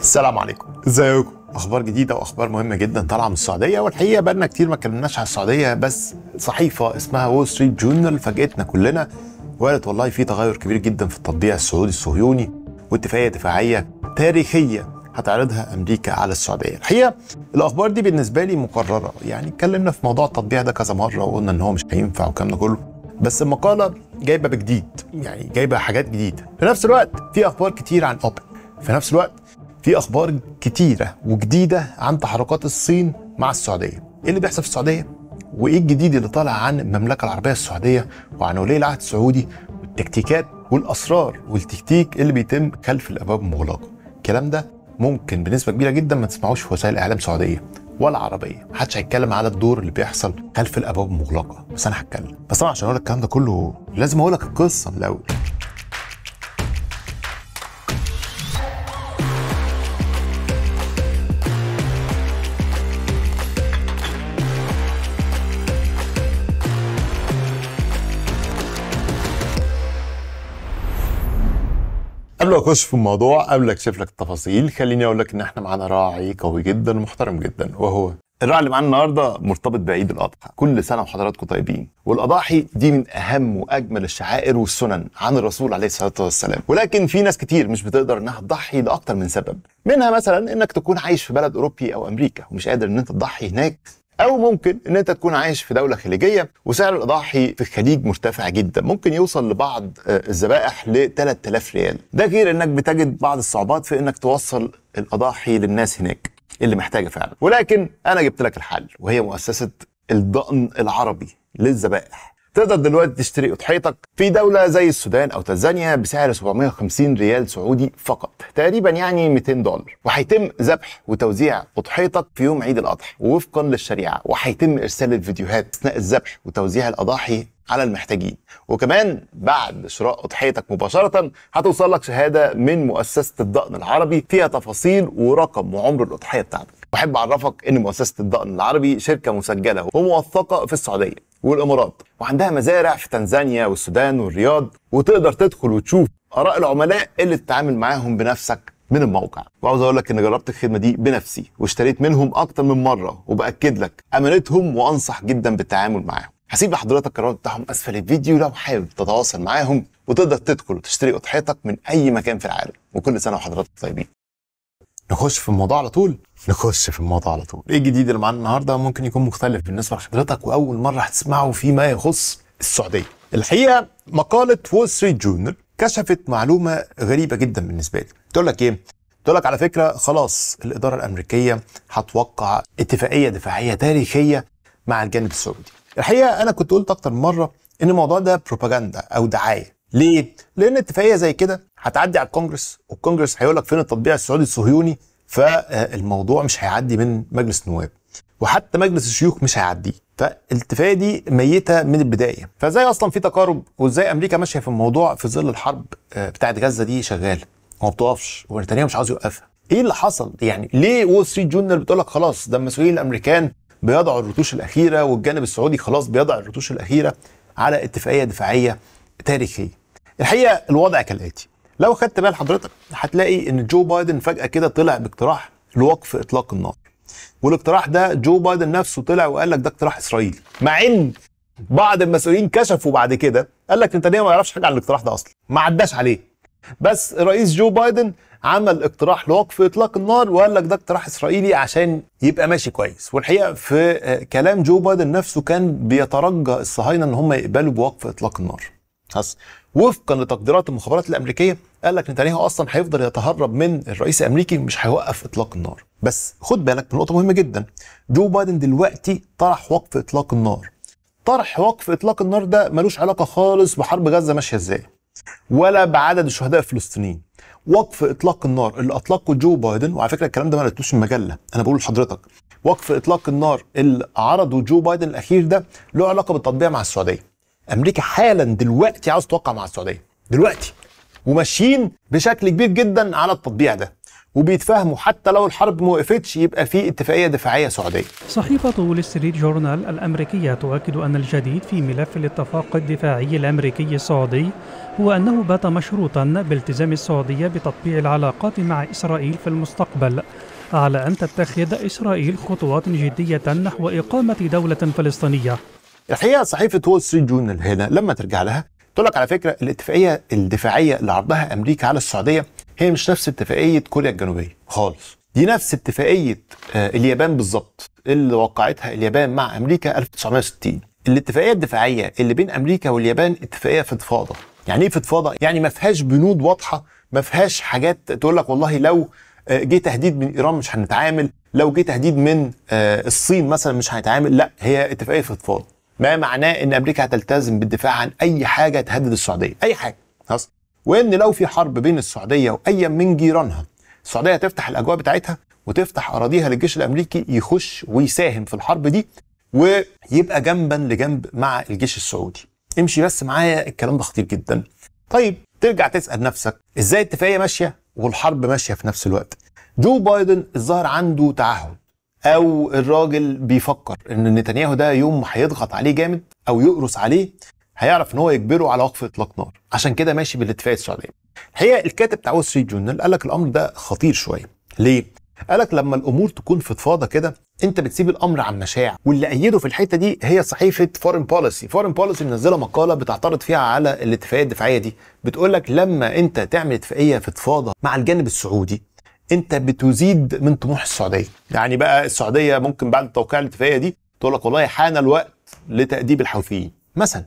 السلام عليكم ازيكم اخبار جديده واخبار مهمه جدا طالعه من السعوديه والحقيقه بقالنا كتير ما اتكلمناش على السعوديه بس صحيفه اسمها وول ستريت جورنال فاجئتنا كلنا وقالت والله في تغير كبير جدا في التطبيع السعودي الصهيوني واتفاقيه دفاعيه تاريخيه هتعرضها امريكا على السعوديه الحقيقه الاخبار دي بالنسبه لي مقرره يعني اتكلمنا في موضوع التطبيع ده كذا مره وقلنا ان هو مش هينفع والكلام ده كله بس المقاله جايبه بجديد يعني جايبه حاجات جديده في نفس الوقت في اخبار كتير عن اوبك في نفس الوقت في اخبار كتيره وجديده عن تحركات الصين مع السعوديه ايه اللي بيحصل في السعوديه وايه الجديد اللي طالع عن المملكه العربيه السعوديه وعن ولي العهد السعودي والتكتيكات والاسرار والتكتيك اللي بيتم خلف الابواب المغلقه الكلام ده ممكن بنسبه كبيره جدا ما تسمعوش في وسائل اعلام سعوديه ولا عربيه محدش هيتكلم على الدور اللي بيحصل خلف الابواب المغلقه بس انا هتكلم بس طبعا عشان اقول الكلام ده كله لازم اقول لك القصه من الاول اخش في الموضوع قبل اكشف لك التفاصيل خليني اقول لك ان احنا معانا راعي قوي جدا ومحترم جدا وهو الراعي اللي معانا النهارده مرتبط بعيد الاضحى كل سنه وحضراتكم طيبين والاضاحي دي من اهم واجمل الشعائر والسنن عن الرسول عليه الصلاه والسلام ولكن في ناس كتير مش بتقدر انها تضحي لاكتر من سبب منها مثلا انك تكون عايش في بلد اوروبي او امريكا ومش قادر ان انت تضحي هناك او ممكن ان انت تكون عايش في دوله خليجيه وسعر الاضاحي في الخليج مرتفع جدا ممكن يوصل لبعض آه، الذبائح ل 3000 ريال ده غير انك بتجد بعض الصعوبات في انك توصل الاضاحي للناس هناك اللي محتاجه فعلا ولكن انا جبت لك الحل وهي مؤسسه الضأن العربي للذبائح تقدر دلوقتي تشتري اضحيتك في دوله زي السودان او تنزانيا بسعر 750 ريال سعودي فقط تقريبا يعني 200 دولار وهيتم ذبح وتوزيع اضحيتك في يوم عيد الاضحى وفقا للشريعه وهيتم ارسال الفيديوهات اثناء الذبح وتوزيع الاضاحي على المحتاجين وكمان بعد شراء اضحيتك مباشره هتوصل لك شهاده من مؤسسه الضأن العربي فيها تفاصيل ورقم وعمر الاضحيه بتاعتك بحب اعرفك ان مؤسسه الضأن العربي شركه مسجله وموثقه في السعوديه والامارات وعندها مزارع في تنزانيا والسودان والرياض وتقدر تدخل وتشوف اراء العملاء اللي تتعامل معاهم بنفسك من الموقع وعاوز اقول لك ان جربت الخدمه دي بنفسي واشتريت منهم اكتر من مره وباكد لك امانتهم وانصح جدا بالتعامل معاهم هسيب لحضرتك الرابط بتاعهم اسفل الفيديو لو حابب تتواصل معاهم وتقدر تدخل وتشتري اضحيتك من اي مكان في العالم وكل سنه وحضرتك طيبين نخش في الموضوع على طول نخش في الموضوع على طول ايه الجديد اللي معانا النهارده ممكن يكون مختلف بالنسبه لحضرتك واول مره هتسمعه فيما يخص السعوديه الحقيقه مقاله وول ستريت جورنال كشفت معلومه غريبه جدا بالنسبه لي تقول لك ايه تقول لك على فكره خلاص الاداره الامريكيه هتوقع اتفاقيه دفاعيه تاريخيه مع الجانب السعودي الحقيقه انا كنت قلت اكتر من مره ان الموضوع ده بروباجندا او دعايه ليه لان اتفاقيه زي كده هتعدي على الكونجرس والكونجرس هيقول لك فين التطبيع السعودي الصهيوني فالموضوع مش هيعدي من مجلس النواب وحتى مجلس الشيوخ مش هيعديه فالاتفاقيه دي ميته من البدايه فازاي اصلا في تقارب وازاي امريكا ماشيه في الموضوع في ظل الحرب آه، بتاعه غزه دي شغاله وما بتوقفش وبريطانيا مش عاوز يوقفها ايه اللي حصل يعني ليه وول ستريت جورنال بتقول لك خلاص ده المسؤولين الامريكان بيضعوا الرتوش الاخيره والجانب السعودي خلاص بيضع الرتوش الاخيره على اتفاقيه دفاعيه تاريخيه الحقيقه الوضع كالاتي لو خدت بال حضرتك هتلاقي ان جو بايدن فجاه كده طلع باقتراح لوقف اطلاق النار والاقتراح ده جو بايدن نفسه طلع وقال لك ده اقتراح اسرائيلي مع ان بعض المسؤولين كشفوا بعد كده قال لك نتنياهو ما يعرفش حاجه عن الاقتراح ده اصلا ما عداش عليه بس رئيس جو بايدن عمل اقتراح لوقف اطلاق النار وقال لك ده اقتراح اسرائيلي عشان يبقى ماشي كويس والحقيقه في كلام جو بايدن نفسه كان بيترجى الصهاينه ان هم يقبلوا بوقف اطلاق النار بس وفقا لتقديرات المخابرات الامريكيه قال لك نتنياهو اصلا هيفضل يتهرب من الرئيس الامريكي مش هيوقف اطلاق النار بس خد بالك من نقطه مهمه جدا جو بايدن دلوقتي طرح وقف اطلاق النار طرح وقف اطلاق النار ده ملوش علاقه خالص بحرب غزه ماشيه ازاي ولا بعدد الشهداء الفلسطينيين وقف اطلاق النار اللي اطلقه جو بايدن وعلى فكره الكلام ده ما قلتوش المجله انا بقول لحضرتك وقف اطلاق النار اللي عرضه جو بايدن الاخير ده له علاقه بالتطبيع مع السعوديه امريكا حالا دلوقتي عاوز توقع مع السعوديه دلوقتي وماشيين بشكل كبير جدا على التطبيع ده وبيتفاهموا حتى لو الحرب ما وقفتش يبقى في اتفاقيه دفاعيه سعوديه. صحيفه وول ستريت جورنال الامريكيه تؤكد ان الجديد في ملف الاتفاق الدفاعي الامريكي السعودي هو انه بات مشروطا بالتزام السعوديه بتطبيع العلاقات مع اسرائيل في المستقبل. على ان تتخذ اسرائيل خطوات جديه نحو اقامه دوله فلسطينيه الحقيقه صحيفه وول ستريت جورنال هنا لما ترجع لها تقول لك على فكره الاتفاقيه الدفاعيه اللي عرضها امريكا على السعوديه هي مش نفس اتفاقيه كوريا الجنوبيه خالص دي نفس اتفاقيه آه، اليابان بالظبط اللي وقعتها اليابان مع امريكا 1960 الاتفاقيه الدفاعيه اللي بين امريكا واليابان اتفاقيه فضفاضه يعني ايه فضفاضه يعني ما فيهاش بنود واضحه ما فيهاش حاجات تقول لك والله لو آه، جه تهديد من ايران مش هنتعامل لو جه تهديد من آه، الصين مثلا مش هنتعامل لا هي اتفاقيه فضفاضه ما معناه ان امريكا هتلتزم بالدفاع عن اي حاجه تهدد السعوديه اي حاجه خلاص وان لو في حرب بين السعوديه واي من جيرانها السعوديه هتفتح الاجواء بتاعتها وتفتح اراضيها للجيش الامريكي يخش ويساهم في الحرب دي ويبقى جنبا لجنب مع الجيش السعودي امشي بس معايا الكلام ده خطير جدا طيب ترجع تسال نفسك ازاي الاتفاقيه ماشيه والحرب ماشيه في نفس الوقت جو بايدن الظاهر عنده تعهد او الراجل بيفكر ان نتنياهو ده يوم هيضغط عليه جامد او يقرص عليه هيعرف ان هو يجبره على وقف اطلاق نار عشان كده ماشي بالاتفاق السعوديه هي الكاتب بتاع وول ستريت جورنال قال لك الامر ده خطير شويه ليه قالك لما الامور تكون فضفاضه كده انت بتسيب الامر عن مشاع واللي ايده في الحته دي هي صحيفه فورين بوليسي فورين بوليسي منزله مقاله بتعترض فيها على الاتفاقيه الدفاعيه دي بتقول لك لما انت تعمل اتفاقيه فضفاضه مع الجانب السعودي انت بتزيد من طموح السعوديه يعني بقى السعوديه ممكن بعد توقيع الاتفاقيه دي تقول لك والله حان الوقت لتاديب الحوثيين مثلا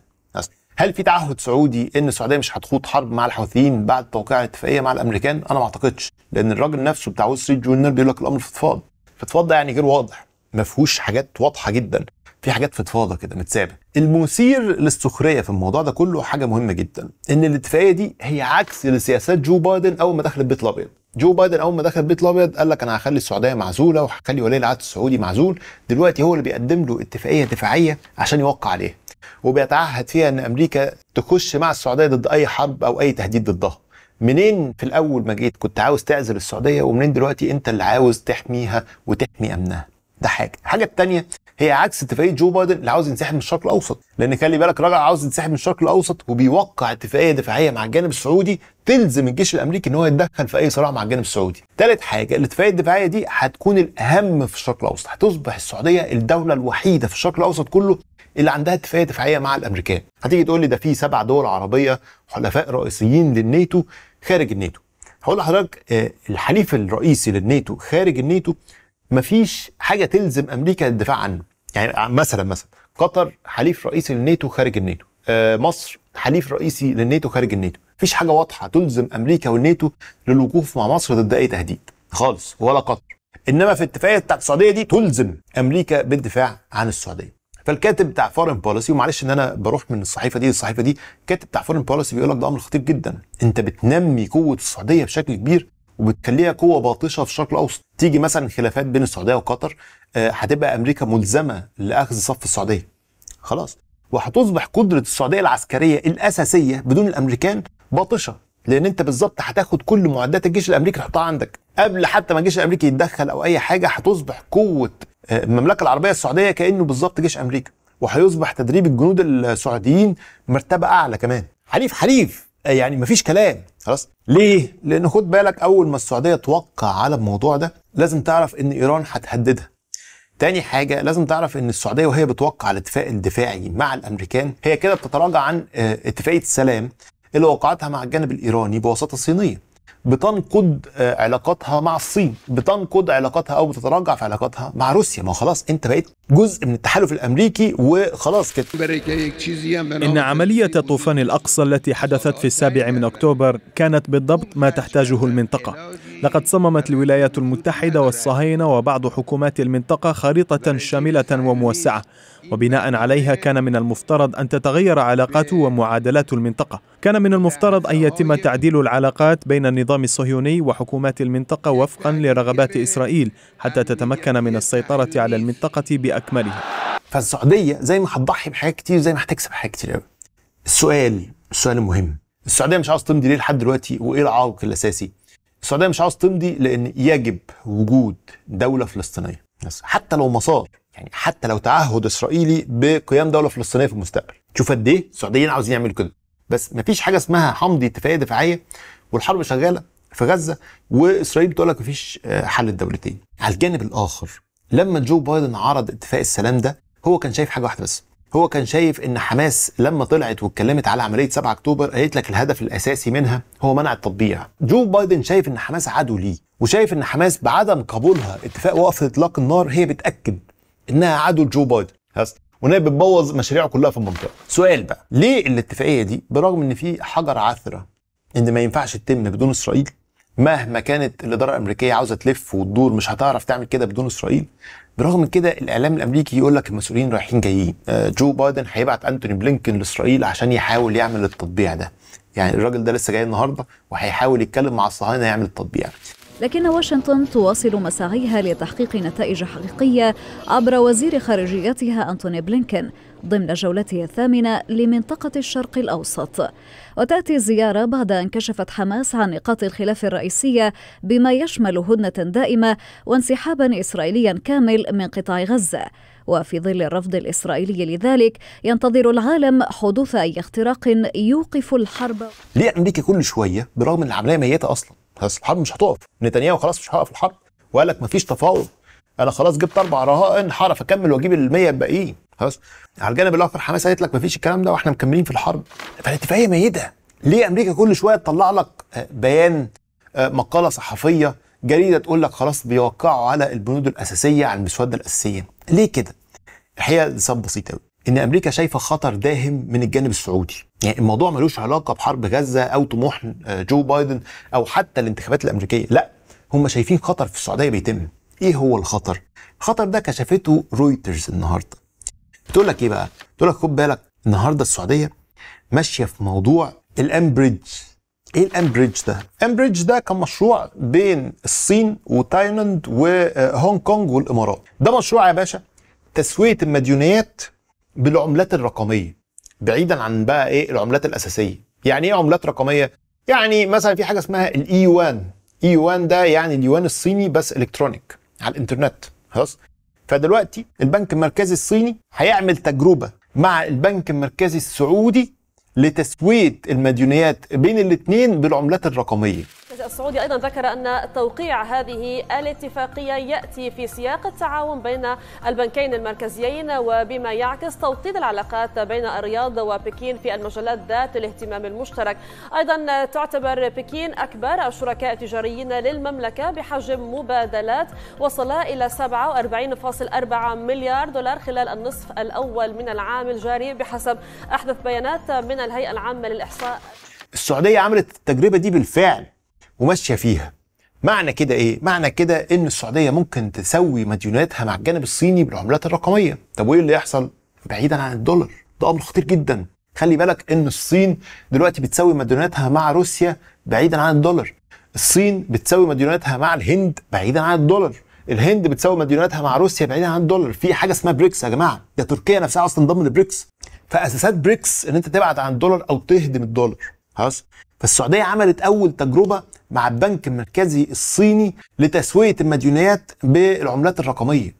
هل في تعهد سعودي ان السعوديه مش هتخوض حرب مع الحوثيين بعد توقيع الاتفاقيه مع الامريكان؟ انا ما اعتقدش لان الراجل نفسه بتاع وول ستريت جورنال بيقول لك الامر فضفاض، فضفاض ده يعني غير واضح ما فيهوش حاجات واضحه جدا في حاجات فضفاضه كده متسابه. المثير للسخريه في الموضوع ده كله حاجه مهمه جدا ان الاتفاقيه دي هي عكس لسياسات جو بايدن اول ما دخل البيت الابيض. جو بايدن اول ما دخل البيت الابيض قال لك انا هخلي السعوديه معزوله وهخلي ولي العهد السعودي معزول دلوقتي هو اللي بيقدم له اتفاقيه دفاعيه عشان يوقع عليها وبيتعهد فيها ان امريكا تخش مع السعوديه ضد اي حرب او اي تهديد ضدها منين في الاول ما جيت كنت عاوز تعزل السعوديه ومنين دلوقتي انت اللي عاوز تحميها وتحمي امنها ده حاجه الحاجه الثانيه هي عكس اتفاقيه جو بايدن اللي عاوز ينسحب من الشرق الاوسط لان خلي بالك راجع عاوز ينسحب من الشرق الاوسط وبيوقع اتفاقيه دفاعيه مع الجانب السعودي تلزم الجيش الامريكي ان هو يتدخل في اي صراع مع الجانب السعودي ثالث حاجه الاتفاقيه الدفاعيه دي هتكون الاهم في الشرق الاوسط هتصبح السعوديه الدوله الوحيده في الشرق الاوسط كله اللي عندها اتفاقيه دفاعيه مع الامريكان هتيجي تقول لي ده في سبع دول عربيه حلفاء رئيسيين للنيتو خارج النيتو هقول لحضرتك آه، الحليف الرئيسي للنيتو خارج الناتو مفيش حاجه تلزم امريكا الدفاع عنه يعني مثلا مثلا قطر حليف رئيسي للناتو خارج الناتو آه، مصر حليف رئيسي للناتو خارج الناتو مفيش حاجه واضحه تلزم امريكا والناتو للوقوف مع مصر ضد اي تهديد خالص ولا قطر انما في الاتفاقيه بتاعت السعوديه دي تلزم امريكا بالدفاع عن السعوديه فالكاتب بتاع فورن بوليسي ومعلش ان انا بروح من الصحيفه دي للصحيفه دي الكاتب بتاع فورن بوليسي بيقول لك ده امر خطير جدا انت بتنمي قوه السعوديه بشكل كبير وبتخليها قوه باطشه في الشرق الاوسط تيجي مثلا خلافات بين السعوديه وقطر آه، هتبقى امريكا ملزمه لاخذ صف السعوديه خلاص وهتصبح قدره السعوديه العسكريه الاساسيه بدون الامريكان باطشه لان انت بالظبط هتاخد كل معدات الجيش الامريكي تحطها عندك قبل حتى ما الجيش الامريكي يتدخل او اي حاجه هتصبح قوه آه، المملكه العربيه السعوديه كانه بالظبط جيش امريكا وهيصبح تدريب الجنود السعوديين مرتبه اعلى كمان حليف حليف آه، يعني مفيش كلام خلاص ليه؟ لان خد بالك اول ما السعوديه توقع على الموضوع ده لازم تعرف ان ايران هتهددها تاني حاجة لازم تعرف ان السعودية وهي بتوقع الاتفاق الدفاعي مع الامريكان هي كده بتتراجع عن آه، اتفاقية السلام اللي وقعتها مع الجانب الايراني بواسطة صينية بتنقض آه، علاقاتها مع الصين بتنقض علاقاتها او بتتراجع في علاقاتها مع روسيا ما خلاص انت بقيت جزء من التحالف الامريكي وخلاص كده ان عمليه طوفان الاقصى التي حدثت في السابع من اكتوبر كانت بالضبط ما تحتاجه المنطقه لقد صممت الولايات المتحده والصهاينه وبعض حكومات المنطقه خريطه شامله وموسعه وبناء عليها كان من المفترض ان تتغير علاقات ومعادلات المنطقه كان من المفترض ان يتم تعديل العلاقات بين النظام النظام الصهيوني وحكومات المنطقة وفقا لرغبات إسرائيل حتى تتمكن من السيطرة على المنطقة بأكملها فالسعودية زي ما هتضحي بحاجات كتير زي ما هتكسب حاجات كتير قوي السؤال السؤال المهم السعودية مش عاوز تمضي ليه لحد دلوقتي وإيه العائق الأساسي السعودية مش عاوز تمضي لأن يجب وجود دولة فلسطينية حتى لو مسار يعني حتى لو تعهد اسرائيلي بقيام دوله فلسطينيه في المستقبل شوف قد ايه السعوديين عاوزين يعملوا كده بس مفيش حاجه اسمها حمضي اتفاقيه دفاعيه والحرب شغاله في غزه واسرائيل بتقول لك مفيش آه، حل الدولتين. على الجانب الاخر لما جو بايدن عرض اتفاق السلام ده هو كان شايف حاجه واحده بس هو كان شايف ان حماس لما طلعت واتكلمت على عمليه 7 اكتوبر قالت لك الهدف الاساسي منها هو منع التطبيع جو بايدن شايف ان حماس عدو ليه وشايف ان حماس بعدم قبولها اتفاق وقف اطلاق النار هي بتاكد انها عدو لجو بايدن هست. وانها بتبوظ مشاريعه كلها في المنطقه سؤال بقى ليه الاتفاقيه دي برغم ان في حجر عثره ان ما ينفعش تتم بدون اسرائيل مهما كانت الاداره الامريكيه عاوزه تلف وتدور مش هتعرف تعمل كده بدون اسرائيل برغم من كده الاعلام الامريكي يقول لك المسؤولين رايحين جايين آه، جو بايدن هيبعت انتوني بلينكن لاسرائيل عشان يحاول يعمل التطبيع ده يعني الراجل ده لسه جاي النهارده وهيحاول يتكلم مع الصهاينه يعمل التطبيع لكن واشنطن تواصل مساعيها لتحقيق نتائج حقيقية عبر وزير خارجيتها أنتوني بلينكن ضمن جولته الثامنة لمنطقة الشرق الأوسط وتأتي الزيارة بعد أن كشفت حماس عن نقاط الخلاف الرئيسية بما يشمل هدنة دائمة وانسحابا إسرائيليا كامل من قطاع غزة وفي ظل الرفض الإسرائيلي لذلك ينتظر العالم حدوث أي اختراق يوقف الحرب ليه أمريكا كل شوية برغم أن العملية ميتة أصلاً بس الحرب مش هتقف نتنياهو خلاص مش هقف الحرب وقال لك مفيش تفاوض انا خلاص جبت اربع رهائن حرف اكمل واجيب ال 100 الباقيين خلاص على الجانب الاخر حماس قالت لك مفيش الكلام ده واحنا مكملين في الحرب فالاتفاقيه ميته ليه امريكا كل شويه تطلع لك آه، بيان آه، مقاله صحفيه جريده تقول لك خلاص بيوقعوا على البنود الاساسيه على المسوده الاساسيه ليه كده الحقيقه لسبب بسيط قوي ان امريكا شايفه خطر داهم من الجانب السعودي يعني الموضوع ملوش علاقه بحرب غزه او طموح آه، جو بايدن او حتى الانتخابات الامريكيه لا هم شايفين خطر في السعوديه بيتم ايه هو الخطر الخطر ده كشفته رويترز النهارده بتقول لك ايه بقى بتقول لك خد بالك النهارده السعوديه ماشيه في موضوع الامبريدج ايه الامبريدج ده امبريدج ده كان مشروع بين الصين وتايلاند وهونج كونج والامارات ده مشروع يا باشا تسويه المديونيات بالعملات الرقميه بعيدا عن بقى ايه العملات الاساسيه يعني ايه عملات رقميه يعني مثلا في حاجه اسمها الاي يوان اي يوان ده يعني اليوان الصيني بس الكترونيك على الانترنت خلاص فدلوقتي البنك المركزي الصيني هيعمل تجربه مع البنك المركزي السعودي لتسويه المديونيات بين الاثنين بالعملات الرقميه السعودي أيضا ذكر أن توقيع هذه الاتفاقية يأتي في سياق التعاون بين البنكين المركزيين وبما يعكس توطيد العلاقات بين الرياض وبكين في المجالات ذات الاهتمام المشترك أيضا تعتبر بكين أكبر الشركاء التجاريين للمملكة بحجم مبادلات وصل إلى 47.4 مليار دولار خلال النصف الأول من العام الجاري بحسب أحدث بيانات من الهيئة العامة للإحصاء السعودية عملت التجربة دي بالفعل وماشيه فيها معنى كده ايه معنى كده ان السعوديه ممكن تسوي مديوناتها مع الجانب الصيني بالعملات الرقميه طب وايه اللي يحصل بعيدا عن الدولار ده امر خطير جدا خلي بالك ان الصين دلوقتي بتسوي مديوناتها مع روسيا بعيدا عن الدولار الصين بتسوي مديوناتها مع الهند بعيدا عن الدولار الهند بتسوي مديوناتها مع روسيا بعيدا عن الدولار في حاجه اسمها بريكس يا جماعه ده تركيا نفسها اصلا ضمن بريكس فاساسات بريكس ان انت تبعد عن الدولار او تهدم الدولار خلاص فالسعوديه عملت اول تجربه مع البنك المركزي الصيني لتسويه المديونيات بالعملات الرقميه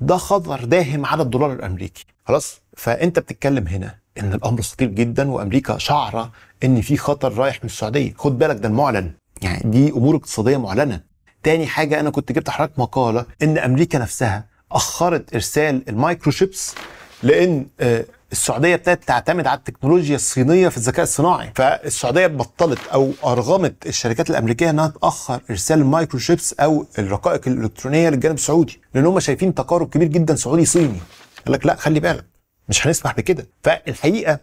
ده خطر داهم على الدولار الامريكي خلاص فانت بتتكلم هنا ان الامر خطير جدا وامريكا شعره ان في خطر رايح من السعوديه خد بالك ده المعلن يعني دي امور اقتصاديه معلنه تاني حاجه انا كنت جبت حضرتك مقاله ان امريكا نفسها اخرت ارسال المايكروشيبس لان آه، السعوديه ابتدت تعتمد على التكنولوجيا الصينيه في الذكاء الصناعي فالسعوديه بطلت او ارغمت الشركات الامريكيه انها تاخر ارسال المايكروشيبس او الرقائق الالكترونيه للجانب السعودي لان هم شايفين تقارب كبير جدا سعودي صيني قال لك لا خلي بالك مش هنسمح بكده فالحقيقه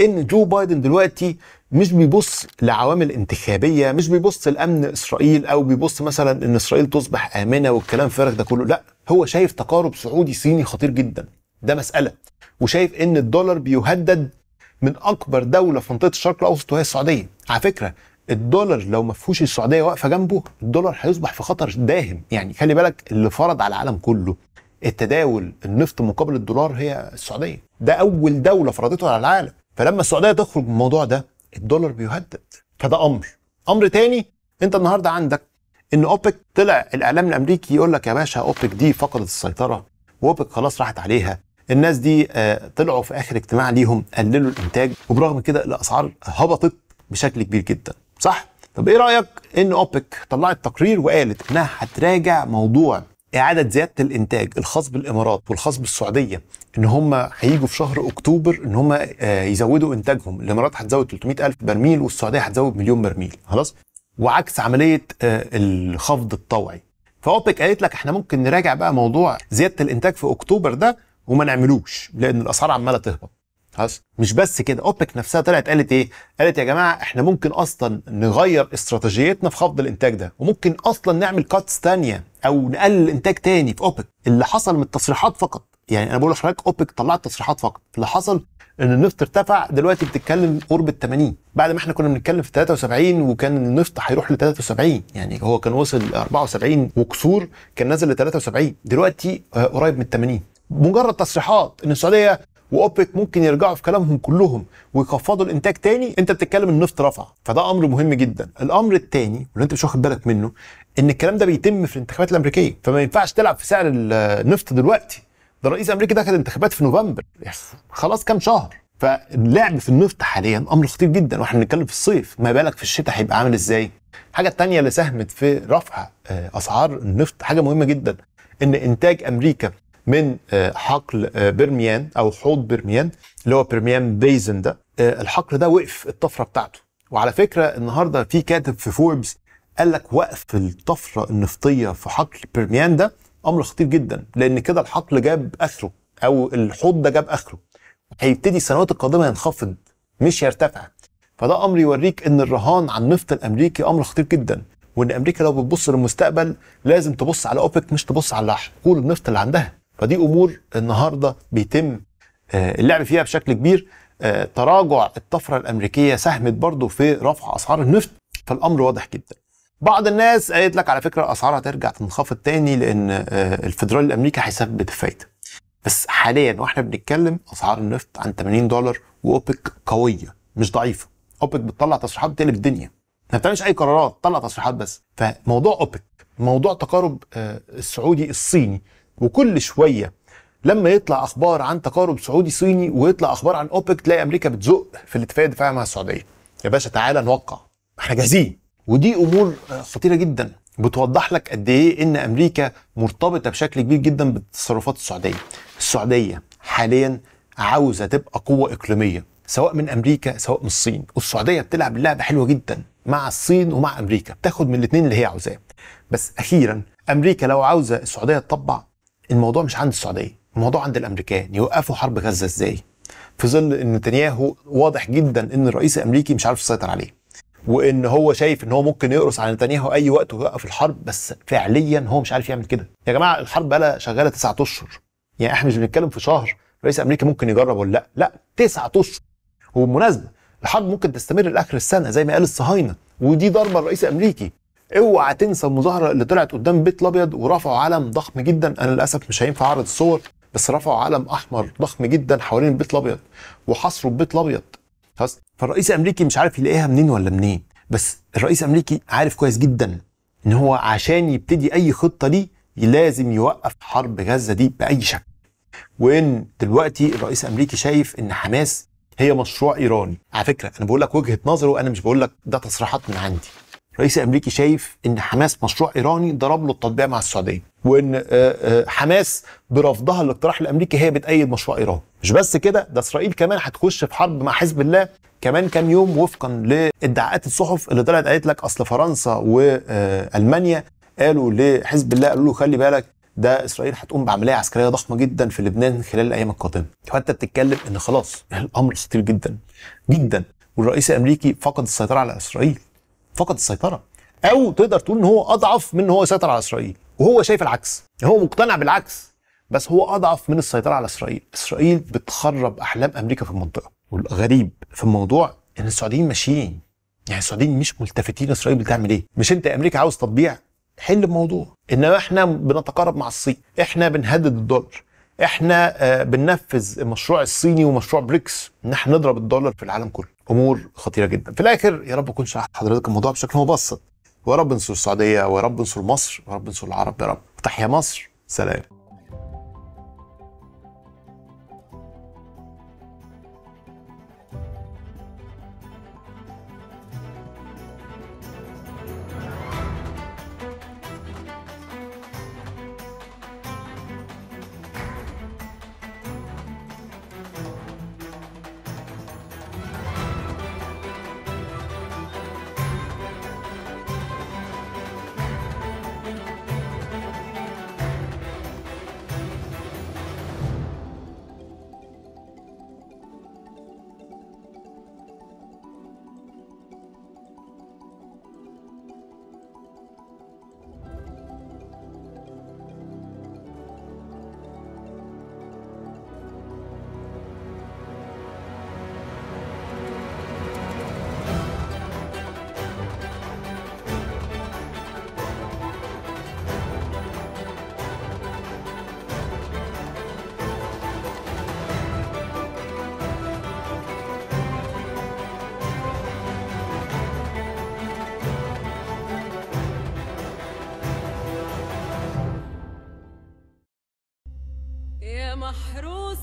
ان جو بايدن دلوقتي مش بيبص لعوامل انتخابيه مش بيبص لامن اسرائيل او بيبص مثلا ان اسرائيل تصبح امنه والكلام الفارغ ده كله لا هو شايف تقارب سعودي صيني خطير جدا ده مساله وشايف ان الدولار بيهدد من اكبر دوله في منطقه الشرق الاوسط وهي السعوديه على فكره الدولار لو ما فيهوش السعوديه واقفه جنبه الدولار هيصبح في خطر داهم يعني خلي بالك اللي فرض على العالم كله التداول النفط مقابل الدولار هي السعوديه ده اول دوله فرضته على العالم فلما السعوديه تخرج من الموضوع ده الدولار بيهدد فده امر امر تاني انت النهارده عندك ان اوبك طلع الاعلام الامريكي يقول لك يا باشا اوبك دي فقدت السيطره واوبك خلاص راحت عليها الناس دي آه، طلعوا في اخر اجتماع ليهم قللوا الانتاج وبرغم كده الاسعار هبطت بشكل كبير جدا صح طب ايه رايك ان اوبك طلعت تقرير وقالت انها هتراجع موضوع إعادة زيادة الإنتاج الخاص بالإمارات والخاص بالسعودية إن هم هيجوا في شهر أكتوبر إن هم آه، يزودوا إنتاجهم، الإمارات هتزود 300 ألف برميل والسعودية هتزود مليون برميل، خلاص؟ وعكس عملية آه، الخفض الطوعي. فأوبك قالت لك إحنا ممكن نراجع بقى موضوع زيادة الإنتاج في أكتوبر ده وما نعملوش لان الاسعار عماله تهبط خلاص مش بس كده اوبك نفسها طلعت قالت ايه قالت يا جماعه احنا ممكن اصلا نغير استراتيجيتنا في خفض الانتاج ده وممكن اصلا نعمل كاتس ثانيه او نقلل الانتاج تاني في اوبك اللي حصل من التصريحات فقط يعني انا بقول لحضرتك اوبك طلعت تصريحات فقط اللي حصل ان النفط ارتفع دلوقتي بتتكلم قرب ال 80 بعد ما احنا كنا بنتكلم في 73 وكان النفط هيروح ل 73 يعني هو كان وصل 74 وكسور كان نازل ل 73 دلوقتي آه، قريب من 80 مجرد تصريحات ان السعوديه واوبك ممكن يرجعوا في كلامهم كلهم ويخفضوا الانتاج تاني انت بتتكلم النفط رفع فده امر مهم جدا الامر التاني واللي انت مش واخد بالك منه ان الكلام ده بيتم في الانتخابات الامريكيه فما ينفعش تلعب في سعر النفط دلوقتي ده رئيس امريكي دخل انتخابات في نوفمبر خلاص كام شهر فاللعب في النفط حاليا امر خطير جدا واحنا بنتكلم في الصيف ما بالك في الشتاء هيبقى عامل ازاي الحاجه الثانيه اللي ساهمت في رفع آه، اسعار النفط حاجه مهمه جدا ان انتاج امريكا من آه، حقل آه، برميان او حوض برميان اللي هو برميان بيزن ده آه، الحقل ده وقف الطفره بتاعته وعلى فكره النهارده في كاتب في فوربس قال لك وقف الطفره النفطيه في حقل برميان ده امر خطير جدا لان كده الحقل جاب اخره او الحوض ده جاب اخره هيبتدي السنوات القادمه ينخفض مش يرتفع فده امر يوريك ان الرهان على النفط الامريكي امر خطير جدا وان امريكا لو بتبص للمستقبل لازم تبص على اوبك مش تبص على حقول النفط اللي عندها فدي امور النهارده بيتم آه، اللعب فيها بشكل كبير آه، تراجع الطفره الامريكيه ساهمت برضه في رفع اسعار النفط فالامر واضح جدا بعض الناس قالت لك على فكره الاسعار هترجع تنخفض تاني لان آه، الفدرالي الامريكي هيثبت الفايده بس حاليا واحنا بنتكلم اسعار النفط عن 80 دولار واوبك قويه مش ضعيفه اوبك بتطلع تصريحات بتقلب الدنيا ما بتعملش اي قرارات تطلع تصريحات بس فموضوع اوبك موضوع تقارب السعودي الصيني وكل شويه لما يطلع اخبار عن تقارب سعودي صيني ويطلع اخبار عن اوبك تلاقي امريكا بتزق في الاتفاق الدفاعي مع السعوديه يا باشا تعالى نوقع احنا جاهزين ودي امور خطيره جدا بتوضح لك قد ايه ان امريكا مرتبطه بشكل كبير جدا بتصرفات السعوديه السعوديه حاليا عاوزه تبقى قوه اقليميه سواء من امريكا سواء من الصين والسعوديه بتلعب لعبه حلوه جدا مع الصين ومع امريكا بتاخد من الاثنين اللي هي عاوزاه بس اخيرا امريكا لو عاوزه السعوديه تطبع الموضوع مش عند السعوديه الموضوع عند الامريكان يوقفوا حرب غزه ازاي في ظل ان نتنياهو واضح جدا ان الرئيس الامريكي مش عارف يسيطر عليه وان هو شايف ان هو ممكن يقرص على نتنياهو اي وقت ويوقف الحرب بس فعليا هو مش عارف يعمل كده يا جماعه الحرب بقى شغاله تسعة اشهر يعني احنا مش بنتكلم في شهر رئيس امريكا ممكن يجرب ولا لا لا تسعة اشهر وبالمناسبه الحرب ممكن تستمر لاخر السنه زي ما قال الصهاينه ودي ضربه الرئيس الامريكي اوعى تنسى المظاهره اللي طلعت قدام بيت الابيض ورفعوا علم ضخم جدا انا للاسف مش هينفع اعرض الصور بس رفعوا علم احمر ضخم جدا حوالين البيت الابيض وحصروا البيت الابيض خلاص فالرئيس الامريكي مش عارف يلاقيها منين ولا منين بس الرئيس الامريكي عارف كويس جدا ان هو عشان يبتدي اي خطه ليه لازم يوقف حرب غزه دي باي شكل وان دلوقتي الرئيس الامريكي شايف ان حماس هي مشروع ايراني على فكره انا بقول لك وجهه نظره انا مش بقول لك ده تصريحات من عندي الرئيس الامريكي شايف ان حماس مشروع ايراني ضرب له التطبيع مع السعوديه وان آه، آه، حماس برفضها للاقتراح الامريكي هي بتايد مشروع ايران مش بس كده ده اسرائيل كمان هتخش في حرب مع حزب الله كمان كام يوم وفقا لادعاءات الصحف اللي طلعت قالت لك اصل فرنسا والمانيا آه، قالوا لحزب الله قالوا له خلي بالك ده اسرائيل هتقوم بعمليه عسكريه ضخمه جدا في لبنان خلال الايام القادمه فانت بتتكلم ان خلاص يعني الامر خطير جدا جدا والرئيس الامريكي فقد السيطره على اسرائيل فقد السيطره او تقدر تقول ان هو اضعف من ان هو يسيطر على اسرائيل وهو شايف العكس هو مقتنع بالعكس بس هو اضعف من السيطره على اسرائيل اسرائيل بتخرب احلام امريكا في المنطقه والغريب في الموضوع ان السعوديين ماشيين يعني السعوديين مش ملتفتين اسرائيل بتعمل ايه مش انت امريكا عاوز تطبيع حل الموضوع انما احنا بنتقارب مع الصين احنا بنهدد الدولار احنا آه، بننفذ مشروع الصيني ومشروع بريكس ان احنا نضرب الدولار في العالم كله امور خطيره جدا في الاخر يا رب اكون شرحت حضرتك الموضوع بشكل مبسط ويا رب انصر السعوديه ويا رب انصر مصر ويا رب انصر العرب يا رب تحيا مصر سلام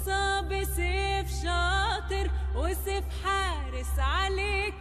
موصى بسيف شاطر وسيف حارس عليك